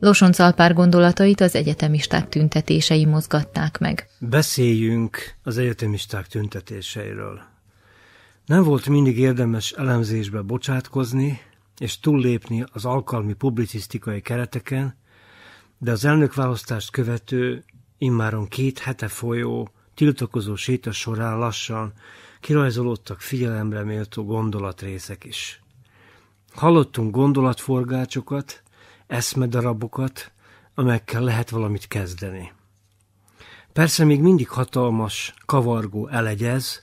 Alpár gondolatait az egyetemisták tüntetései mozgatták meg. Beszéljünk az egyetemisták tüntetéseiről. Nem volt mindig érdemes elemzésbe bocsátkozni, és túllépni az alkalmi publicisztikai kereteken, de az elnökválasztást követő, immáron két hete folyó, tiltakozó séta során lassan kirajzolódtak figyelemre méltó gondolatrészek is. Hallottunk gondolatforgácsokat, eszmedarabokat, amelyekkel lehet valamit kezdeni. Persze még mindig hatalmas, kavargó elegyez,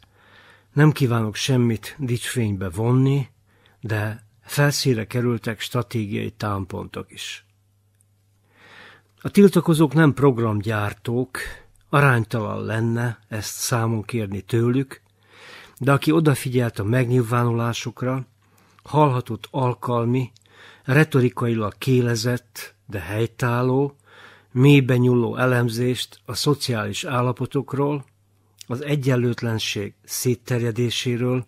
nem kívánok semmit dicsfénybe vonni, de felszíre kerültek stratégiai támpontok is. A tiltakozók nem programgyártók, aránytalan lenne ezt számon kérni tőlük, de aki odafigyelt a megnyilvánulásokra, hallhatott alkalmi retorikailag kélezett, de helytálló, mélyben nyúló elemzést a szociális állapotokról, az egyenlőtlenség szétterjedéséről,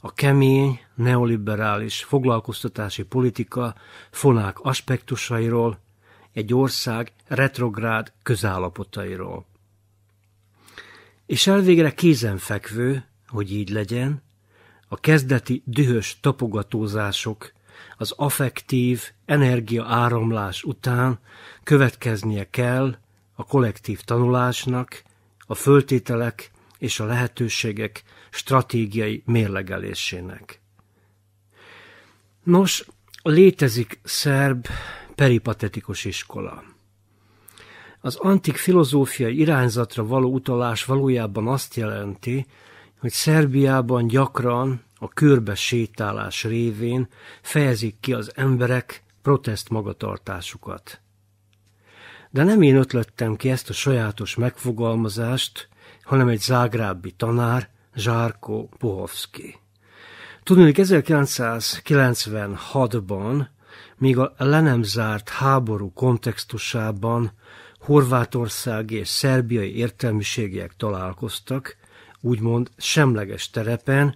a kemény, neoliberális foglalkoztatási politika fonák aspektusairól, egy ország retrográd közállapotairól. És elvégre kézenfekvő, hogy így legyen, a kezdeti dühös tapogatózások az affektív energia áramlás után következnie kell a kollektív tanulásnak, a föltételek és a lehetőségek stratégiai mérlegelésének. Nos, létezik szerb peripatetikus iskola. Az antik filozófiai irányzatra való utalás valójában azt jelenti, hogy Szerbiában gyakran a körbe sétálás révén fejezik ki az emberek protest magatartásukat. De nem én ötlettem ki ezt a sajátos megfogalmazást, hanem egy zágrábbi tanár, Zsárko Pohovszki. Tudni, 1996-ban, még a le nem zárt háború kontextusában Horvátország és szerbiai értelmiségiek találkoztak, úgymond semleges terepen,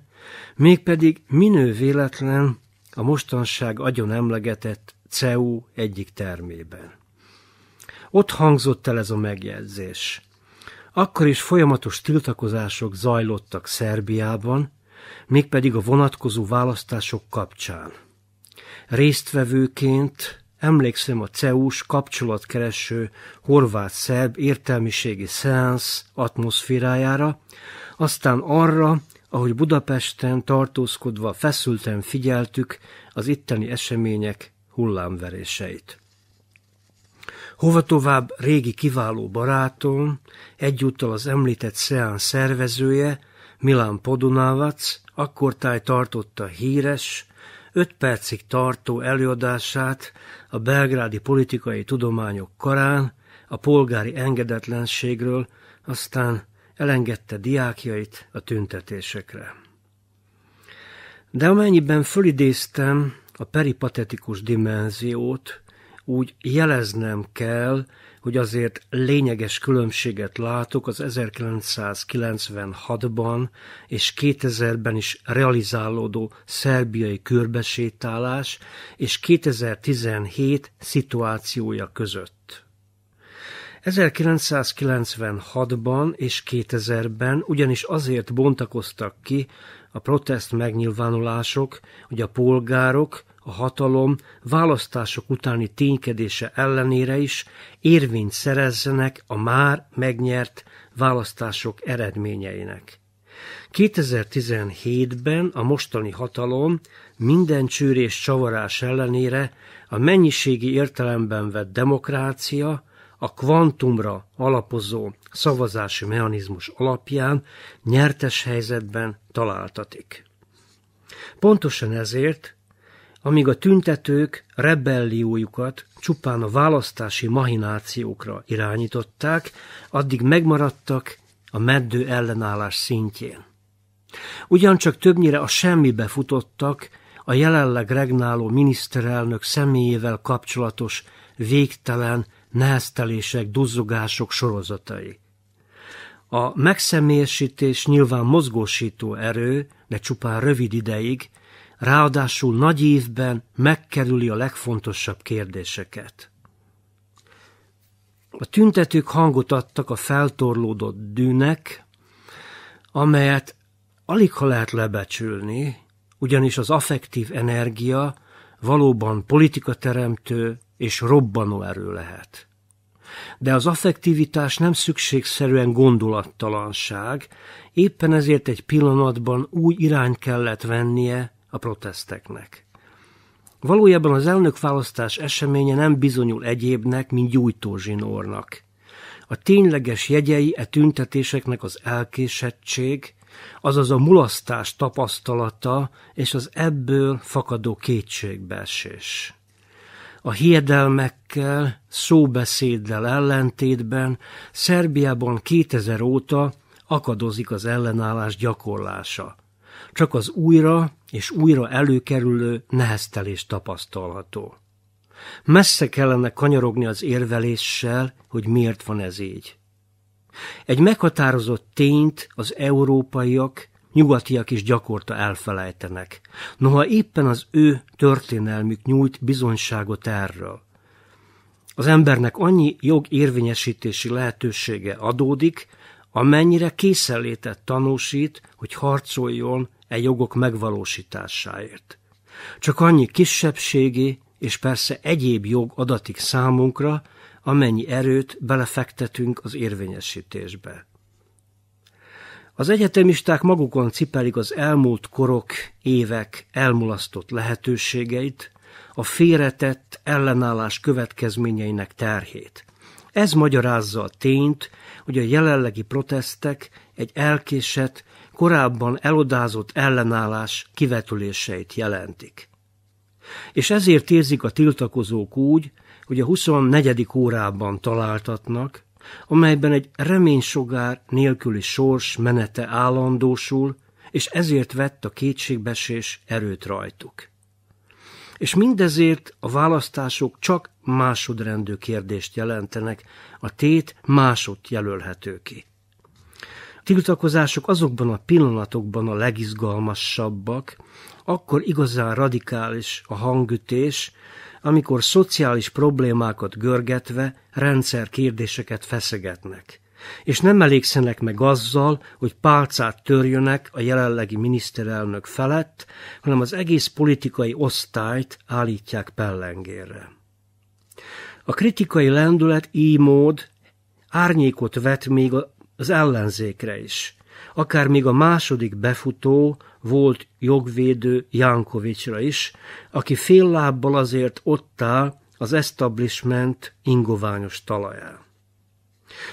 Mégpedig minő véletlen a mostanság agyon emlegetett CEU egyik termében. Ott hangzott el ez a megjegyzés. Akkor is folyamatos tiltakozások zajlottak Szerbiában, mégpedig a vonatkozó választások kapcsán. Résztvevőként emlékszem a CEUS kapcsolatkereső horvát-szerb értelmiségi szeánsz atmoszférájára, aztán arra, ahogy Budapesten tartózkodva feszülten figyeltük az itteni események hullámveréseit. Hova tovább régi kiváló barátom, egyúttal az említett szeán szervezője, Milán Podunávac, akkortáj tartotta híres, öt percig tartó előadását a belgrádi politikai tudományok karán, a polgári engedetlenségről, aztán elengedte diákjait a tüntetésekre. De amennyiben fölidéztem a peripatetikus dimenziót, úgy jeleznem kell, hogy azért lényeges különbséget látok az 1996-ban és 2000-ben is realizálódó szerbiai körbesétálás és 2017 szituációja között. 1996-ban és 2000-ben ugyanis azért bontakoztak ki a protest megnyilvánulások, hogy a polgárok, a hatalom választások utáni ténykedése ellenére is érvényt szerezzenek a már megnyert választások eredményeinek. 2017-ben a mostani hatalom minden csűrés csavarás ellenére a mennyiségi értelemben vett demokrácia, a kvantumra alapozó szavazási mechanizmus alapján nyertes helyzetben találtatik. Pontosan ezért, amíg a tüntetők rebelliójukat csupán a választási mahinációkra irányították, addig megmaradtak a meddő ellenállás szintjén. Ugyancsak többnyire a semmibe futottak a jelenleg regnáló miniszterelnök személyével kapcsolatos végtelen neheztelések, duzzogások sorozatai. A megszemélyesítés nyilván mozgósító erő, de csupán rövid ideig, ráadásul nagy évben megkerüli a legfontosabb kérdéseket. A tüntetők hangot adtak a feltorlódott dűnek, amelyet alig ha lehet lebecsülni, ugyanis az affektív energia valóban politikateremtő, és robbanó erő lehet. De az affektivitás nem szükségszerűen gondolattalanság, éppen ezért egy pillanatban új irány kellett vennie a protesteknek. Valójában az elnökválasztás eseménye nem bizonyul egyébnek, mint gyújtózsinórnak. A tényleges jegyei e tüntetéseknek az elkésettség, azaz a mulasztás tapasztalata és az ebből fakadó kétségbeesés a hiedelmekkel, szóbeszéddel ellentétben Szerbiában 2000 óta akadozik az ellenállás gyakorlása. Csak az újra és újra előkerülő neheztelés tapasztalható. Messze kellene kanyarogni az érveléssel, hogy miért van ez így. Egy meghatározott tényt az európaiak nyugatiak is gyakorta elfelejtenek. Noha éppen az ő történelmük nyújt bizonyságot erről. Az embernek annyi jogérvényesítési lehetősége adódik, amennyire készenlétet tanúsít, hogy harcoljon e jogok megvalósításáért. Csak annyi kisebbségi és persze egyéb jog adatik számunkra, amennyi erőt belefektetünk az érvényesítésbe. Az egyetemisták magukon cipelik az elmúlt korok, évek elmulasztott lehetőségeit, a félretett ellenállás következményeinek terhét. Ez magyarázza a tényt, hogy a jelenlegi protestek egy elkésett, korábban elodázott ellenállás kivetüléseit jelentik. És ezért érzik a tiltakozók úgy, hogy a 24. órában találtatnak, amelyben egy reménysugár nélküli sors menete állandósul, és ezért vett a kétségbesés erőt rajtuk. És mindezért a választások csak másodrendű kérdést jelentenek, a tét másod jelölhető ki. A tiltakozások azokban a pillanatokban a legizgalmasabbak, akkor igazán radikális a hangütés, amikor szociális problémákat görgetve rendszer kérdéseket feszegetnek, és nem elégszenek meg azzal, hogy pálcát törjönek a jelenlegi miniszterelnök felett, hanem az egész politikai osztályt állítják pellengérre. A kritikai lendület így mód árnyékot vet még az ellenzékre is, akár még a második befutó volt jogvédő Jankovicsra is, aki fél lábbal azért ott áll az establishment ingoványos talaján.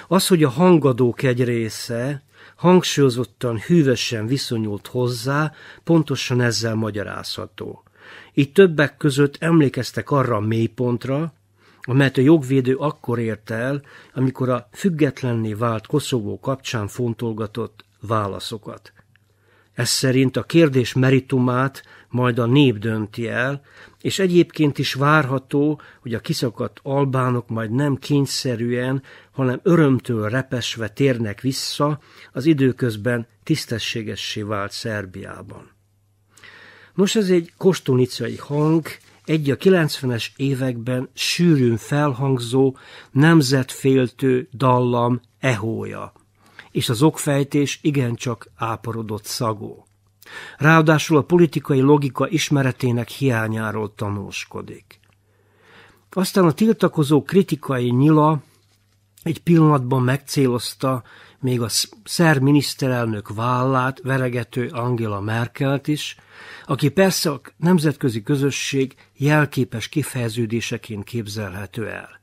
Az, hogy a hangadók egy része hangsúlyozottan, hűvesen viszonyult hozzá, pontosan ezzel magyarázható. Így többek között emlékeztek arra a mélypontra, amelyet a jogvédő akkor ért el, amikor a függetlenné vált Koszovó kapcsán fontolgatott válaszokat. Ez szerint a kérdés meritumát majd a nép dönti el, és egyébként is várható, hogy a kiszakadt albánok majd nem kényszerűen, hanem örömtől repesve térnek vissza az időközben tisztességessé vált Szerbiában. Nos, ez egy kostunicai hang, egy a 90-es években sűrűn felhangzó, nemzetféltő dallam ehója és az okfejtés igencsak áporodott szagú. Ráadásul a politikai logika ismeretének hiányáról tanulskodik. Aztán a tiltakozó kritikai nyila egy pillanatban megcélozta még a szer miniszterelnök vállát veregető Angela Merkelt is, aki persze a nemzetközi közösség jelképes kifejeződéseként képzelhető el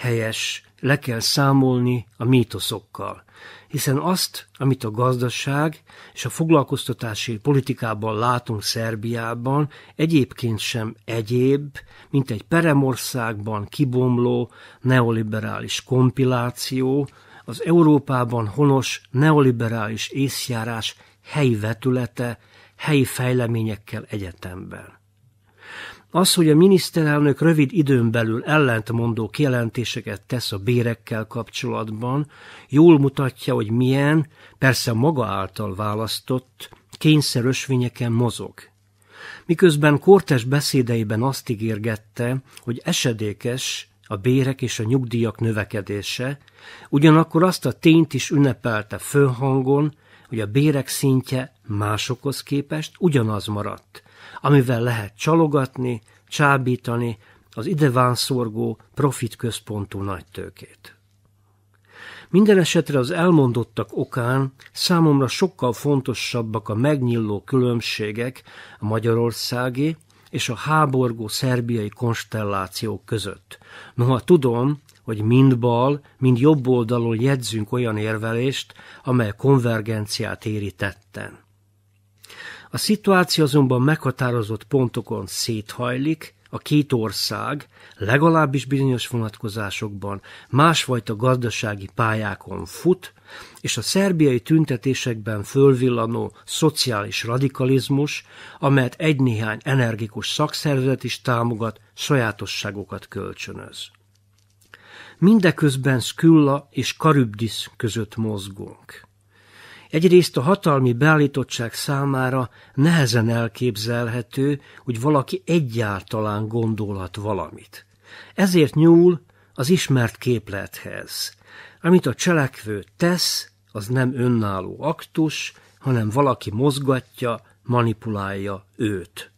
helyes, le kell számolni a mítoszokkal, hiszen azt, amit a gazdaság és a foglalkoztatási politikában látunk Szerbiában, egyébként sem egyéb, mint egy peremországban kibomló neoliberális kompiláció, az Európában honos neoliberális észjárás helyi vetülete, helyi fejleményekkel egyetemben. Az, hogy a miniszterelnök rövid időn belül ellentmondó kielentéseket tesz a bérekkel kapcsolatban, jól mutatja, hogy milyen, persze maga által választott, kényszerösvényeken mozog. Miközben Kortes beszédeiben azt ígérgette, hogy esedékes a bérek és a nyugdíjak növekedése, ugyanakkor azt a tényt is ünnepelte főhangon, hogy a bérek szintje másokhoz képest ugyanaz maradt – amivel lehet csalogatni, csábítani az ideván szorgó profitközpontú nagytőkét. Minden esetre az elmondottak okán számomra sokkal fontosabbak a megnyilló különbségek a magyarországi és a háborgó szerbiai konstellációk között. Noha tudom, hogy mind bal, mind jobb oldalon jegyzünk olyan érvelést, amely konvergenciát éri tetten. A szituáció azonban meghatározott pontokon széthajlik, a két ország legalábbis bizonyos vonatkozásokban másfajta gazdasági pályákon fut, és a szerbiai tüntetésekben fölvillanó szociális radikalizmus, amelyet egy-néhány energikus szakszervezet is támogat, sajátosságokat kölcsönöz. Mindeközben Skylla és Karybdis között mozgunk. Egyrészt a hatalmi beállítottság számára nehezen elképzelhető, hogy valaki egyáltalán gondolhat valamit. Ezért nyúl az ismert képlethez. Amit a cselekvő tesz, az nem önálló aktus, hanem valaki mozgatja, manipulálja őt.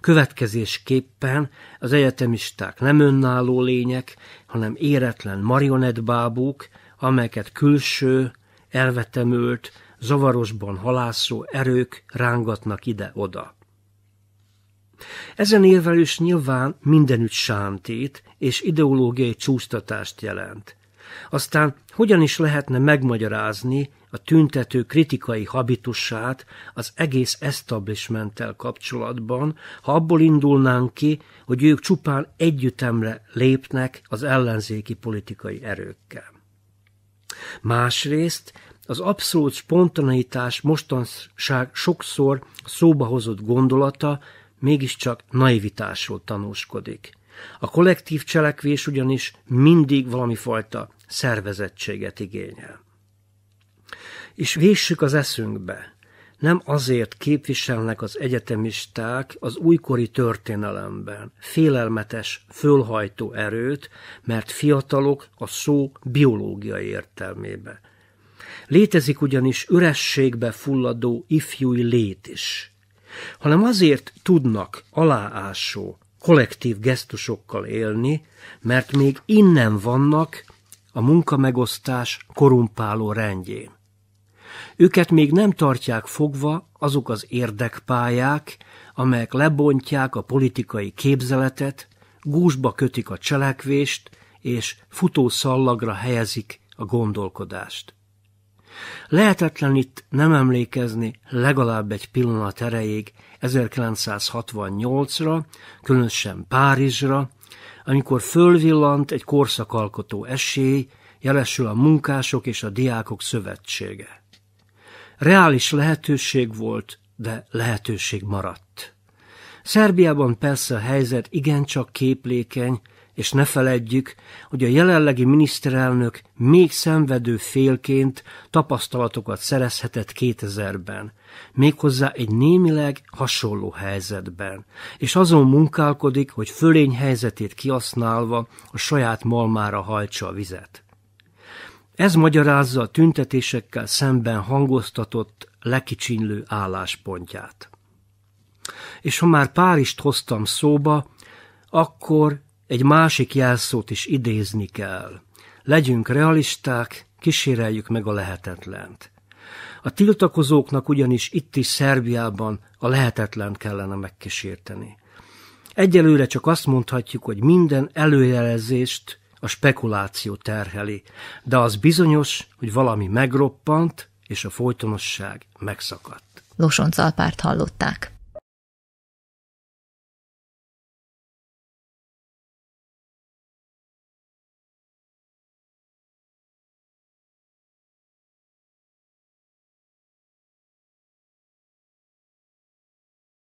Következésképpen az egyetemisták nem önálló lények, hanem éretlen marionettbábúk, amelyeket külső, elvetemült, zavarosban halászó erők rángatnak ide-oda. Ezen is nyilván mindenütt sántét és ideológiai csúsztatást jelent. Aztán hogyan is lehetne megmagyarázni a tüntető kritikai habitusát az egész establishmenttel kapcsolatban, ha abból indulnánk ki, hogy ők csupán együttemre lépnek az ellenzéki politikai erőkkel. Másrészt az abszolút spontaneitás mostanság sokszor szóba hozott gondolata mégiscsak naivitásról tanúskodik. A kollektív cselekvés ugyanis mindig valami fajta szervezettséget igényel. És véssük az eszünkbe, nem azért képviselnek az egyetemisták az újkori történelemben félelmetes, fölhajtó erőt, mert fiatalok a szó biológiai értelmébe. Létezik ugyanis ürességbe fulladó ifjúi lét is, hanem azért tudnak aláásó, kollektív gesztusokkal élni, mert még innen vannak a munkamegosztás korumpáló rendjén. Őket még nem tartják fogva azok az érdekpályák, amelyek lebontják a politikai képzeletet, gúzsba kötik a cselekvést, és futószallagra helyezik a gondolkodást. Lehetetlen itt nem emlékezni legalább egy pillanat erejéig 1968-ra, különösen Párizsra, amikor fölvillant egy korszakalkotó esély, jelesül a munkások és a diákok szövetsége. Reális lehetőség volt, de lehetőség maradt. Szerbiában persze a helyzet igencsak képlékeny, és ne feledjük, hogy a jelenlegi miniszterelnök még szenvedő félként tapasztalatokat szerezhetett 2000-ben, méghozzá egy némileg hasonló helyzetben, és azon munkálkodik, hogy fölény helyzetét kihasználva a saját malmára hajtsa a vizet. Ez magyarázza a tüntetésekkel szemben hangoztatott lekicsinlő álláspontját. És ha már Párizst hoztam szóba, akkor egy másik jelszót is idézni kell. Legyünk realisták, kíséreljük meg a lehetetlent. A tiltakozóknak ugyanis itt is Szerbiában a lehetetlen kellene megkísérteni. Egyelőre csak azt mondhatjuk, hogy minden előjelezést a spekuláció terheli, de az bizonyos, hogy valami megroppant, és a folytonosság megszakadt. Losonc Alpárt hallották.